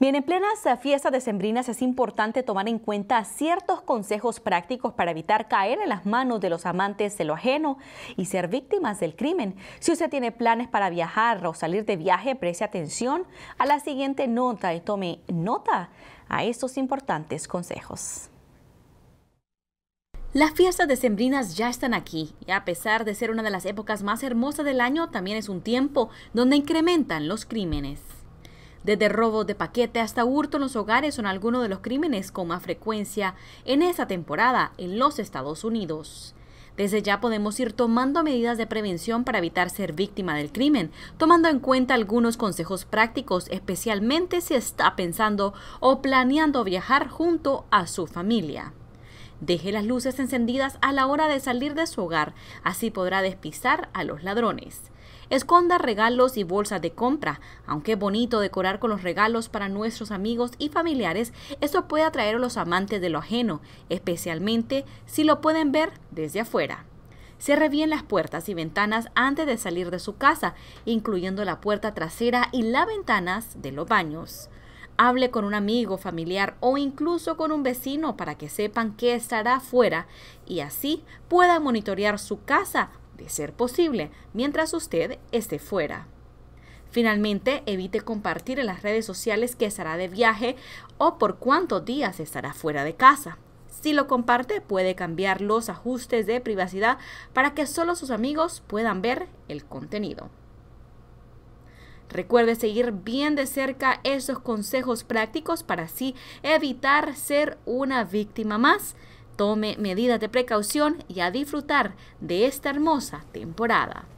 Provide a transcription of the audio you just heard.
Bien, en plenas fiestas decembrinas es importante tomar en cuenta ciertos consejos prácticos para evitar caer en las manos de los amantes de lo ajeno y ser víctimas del crimen. Si usted tiene planes para viajar o salir de viaje, preste atención a la siguiente nota y tome nota a estos importantes consejos. Las fiestas decembrinas ya están aquí y a pesar de ser una de las épocas más hermosas del año, también es un tiempo donde incrementan los crímenes. Desde robos de paquete hasta hurto en los hogares son algunos de los crímenes con más frecuencia en esta temporada en los Estados Unidos. Desde ya podemos ir tomando medidas de prevención para evitar ser víctima del crimen, tomando en cuenta algunos consejos prácticos, especialmente si está pensando o planeando viajar junto a su familia. Deje las luces encendidas a la hora de salir de su hogar, así podrá despistar a los ladrones. Esconda regalos y bolsas de compra. Aunque es bonito decorar con los regalos para nuestros amigos y familiares, esto puede atraer a los amantes de lo ajeno, especialmente si lo pueden ver desde afuera. Cierre bien las puertas y ventanas antes de salir de su casa, incluyendo la puerta trasera y las ventanas de los baños. Hable con un amigo, familiar o incluso con un vecino para que sepan que estará fuera y así pueda monitorear su casa, de ser posible, mientras usted esté fuera. Finalmente, evite compartir en las redes sociales que estará de viaje o por cuántos días estará fuera de casa. Si lo comparte, puede cambiar los ajustes de privacidad para que solo sus amigos puedan ver el contenido. Recuerde seguir bien de cerca esos consejos prácticos para así evitar ser una víctima más. Tome medidas de precaución y a disfrutar de esta hermosa temporada.